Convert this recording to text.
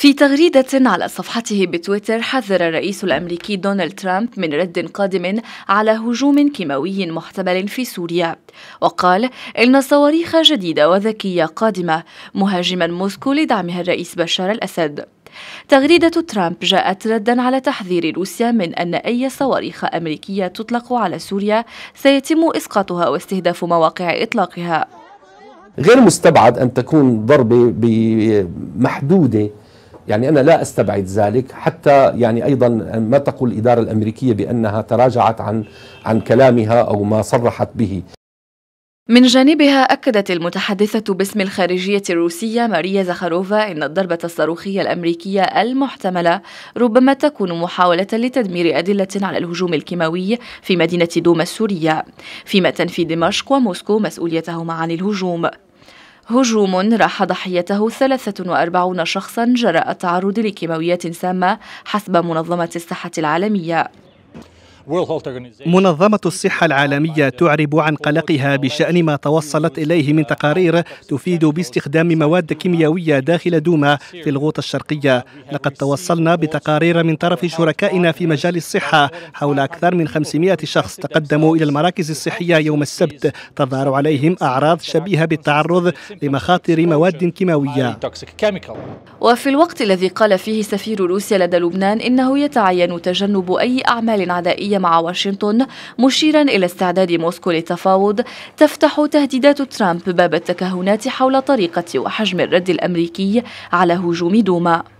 في تغريدة على صفحته بتويتر حذر الرئيس الأمريكي دونالد ترامب من رد قادم على هجوم كيماوي محتمل في سوريا وقال إن صواريخ جديدة وذكية قادمة مهاجما موسكو لدعمها الرئيس بشار الأسد تغريدة ترامب جاءت ردا على تحذير روسيا من أن أي صواريخ أمريكية تطلق على سوريا سيتم إسقاطها واستهداف مواقع إطلاقها غير مستبعد أن تكون ضربة محدودة يعني أنا لا أستبعد ذلك حتى يعني أيضا ما تقول الإدارة الأمريكية بأنها تراجعت عن عن كلامها أو ما صرحت به من جانبها أكدت المتحدثة باسم الخارجية الروسية ماريا زخاروفا أن الضربة الصاروخية الأمريكية المحتملة ربما تكون محاولة لتدمير أدلة على الهجوم الكيماوي في مدينة دوما السورية فيما تنفي دمشق وموسكو مسؤوليتهما عن الهجوم هجوم راح ضحيته 43 شخصا جراء التعرض لكيماويات سامة حسب منظمة الصحة العالمية منظمة الصحة العالمية تعرب عن قلقها بشأن ما توصلت إليه من تقارير تفيد باستخدام مواد كيميائية داخل دوما في الغوطة الشرقية لقد توصلنا بتقارير من طرف شركائنا في مجال الصحة حول أكثر من 500 شخص تقدموا إلى المراكز الصحية يوم السبت تظهر عليهم أعراض شبيهة بالتعرض لمخاطر مواد كيماوية وفي الوقت الذي قال فيه سفير روسيا لدى لبنان إنه يتعين تجنب أي أعمال عدائية العربية مع واشنطن مشيرا إلى استعداد موسكو للتفاوض تفتح تهديدات ترامب باب التكهنات حول طريقة وحجم الرد الأمريكي على هجوم دوما